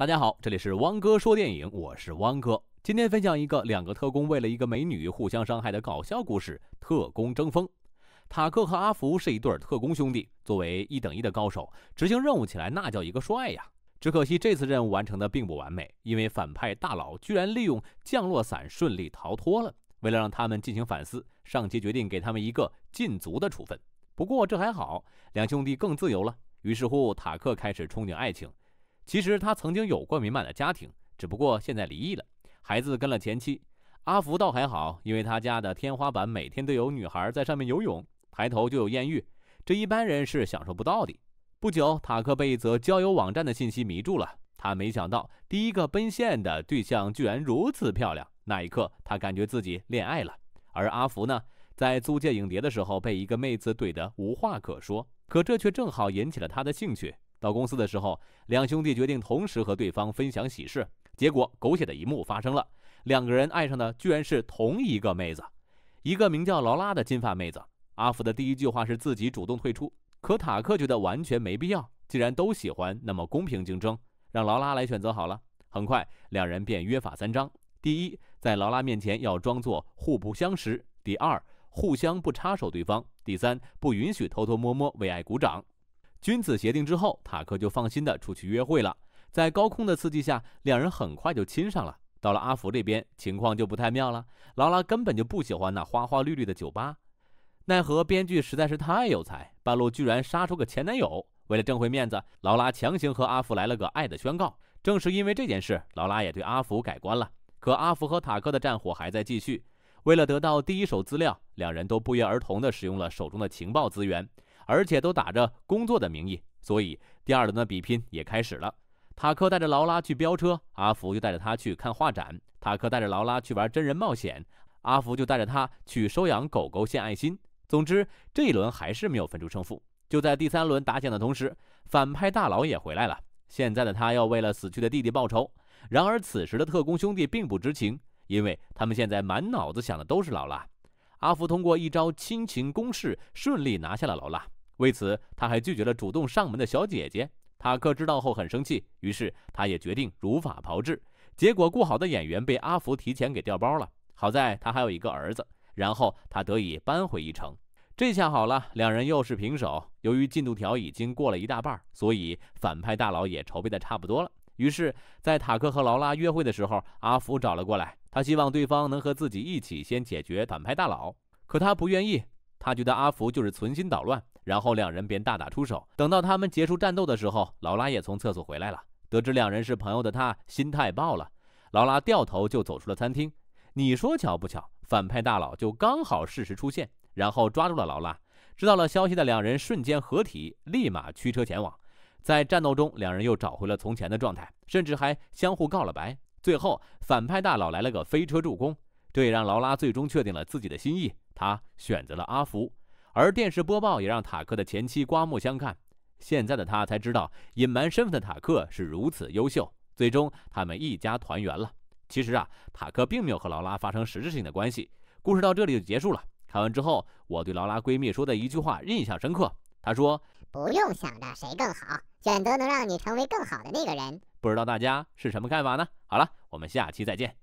大家好，这里是汪哥说电影，我是汪哥。今天分享一个两个特工为了一个美女互相伤害的搞笑故事——《特工争锋》。塔克和阿福是一对特工兄弟，作为一等一的高手，执行任务起来那叫一个帅呀！只可惜这次任务完成的并不完美，因为反派大佬居然利用降落伞顺利逃脱了。为了让他们进行反思，上级决定给他们一个禁足的处分。不过这还好，两兄弟更自由了。于是乎，塔克开始憧憬爱情。其实他曾经有过美满的家庭，只不过现在离异了，孩子跟了前妻。阿福倒还好，因为他家的天花板每天都有女孩在上面游泳，抬头就有艳遇，这一般人是享受不到的。不久，塔克被一则交友网站的信息迷住了，他没想到第一个奔现的对象居然如此漂亮，那一刻他感觉自己恋爱了。而阿福呢，在租借影碟的时候被一个妹子怼得无话可说，可这却正好引起了他的兴趣。到公司的时候，两兄弟决定同时和对方分享喜事，结果狗血的一幕发生了：两个人爱上的居然是同一个妹子，一个名叫劳拉的金发妹子。阿福的第一句话是自己主动退出，可塔克觉得完全没必要，既然都喜欢，那么公平竞争，让劳拉来选择好了。很快，两人便约法三章：第一，在劳拉面前要装作互不相识；第二，互相不插手对方；第三，不允许偷偷摸摸为爱鼓掌。君子协定之后，塔克就放心的出去约会了。在高空的刺激下，两人很快就亲上了。到了阿福这边，情况就不太妙了。劳拉根本就不喜欢那花花绿绿的酒吧，奈何编剧实在是太有才，半路居然杀出个前男友。为了挣回面子，劳拉强行和阿福来了个爱的宣告。正是因为这件事，劳拉也对阿福改观了。可阿福和塔克的战火还在继续。为了得到第一手资料，两人都不约而同的使用了手中的情报资源。而且都打着工作的名义，所以第二轮的比拼也开始了。塔克带着劳拉去飙车，阿福就带着他去看画展；塔克带着劳拉去玩真人冒险，阿福就带着他去收养狗狗献爱心。总之，这一轮还是没有分出胜负。就在第三轮打响的同时，反派大佬也回来了。现在的他要为了死去的弟弟报仇。然而，此时的特工兄弟并不知情，因为他们现在满脑子想的都是劳拉。阿福通过一招亲情攻势，顺利拿下了劳拉。为此，他还拒绝了主动上门的小姐姐塔克。知道后很生气，于是他也决定如法炮制。结果雇好的演员被阿福提前给调包了。好在他还有一个儿子，然后他得以扳回一城。这下好了，两人又是平手。由于进度条已经过了一大半，所以反派大佬也筹备的差不多了。于是，在塔克和劳拉约会的时候，阿福找了过来。他希望对方能和自己一起先解决反派大佬，可他不愿意。他觉得阿福就是存心捣乱，然后两人便大打出手。等到他们结束战斗的时候，劳拉也从厕所回来了。得知两人是朋友的他，心态爆了。劳拉掉头就走出了餐厅。你说巧不巧，反派大佬就刚好适时出现，然后抓住了劳拉。知道了消息的两人瞬间合体，立马驱车前往。在战斗中，两人又找回了从前的状态，甚至还相互告了白。最后，反派大佬来了个飞车助攻，这也让劳拉最终确定了自己的心意，她选择了阿福。而电视播报也让塔克的前妻刮目相看，现在的他才知道隐瞒身份的塔克是如此优秀。最终，他们一家团圆了。其实啊，塔克并没有和劳拉发生实质性的关系。故事到这里就结束了。看完之后，我对劳拉闺蜜说的一句话印象深刻，她说：“不用想着谁更好，选择能让你成为更好的那个人。”不知道大家是什么看法呢？好了，我们下期再见。